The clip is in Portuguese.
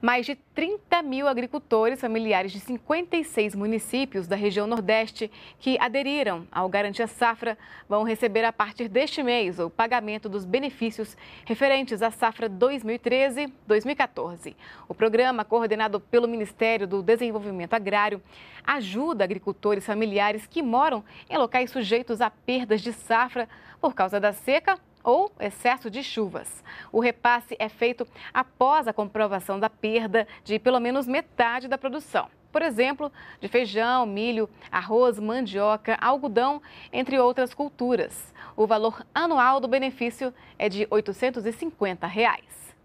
mais de 30 mil agricultores familiares de 56 municípios da região Nordeste que aderiram ao Garantia Safra vão receber a partir deste mês o pagamento dos benefícios referentes à safra 2013-2014. O programa, coordenado pelo Ministério do Desenvolvimento Agrário, ajuda agricultores familiares que moram em locais sujeitos a perdas de safra por causa da seca ou excesso de chuvas. O repasse é feito após a comprovação da perda de pelo menos metade da produção. Por exemplo, de feijão, milho, arroz, mandioca, algodão, entre outras culturas. O valor anual do benefício é de R$ 850. Reais.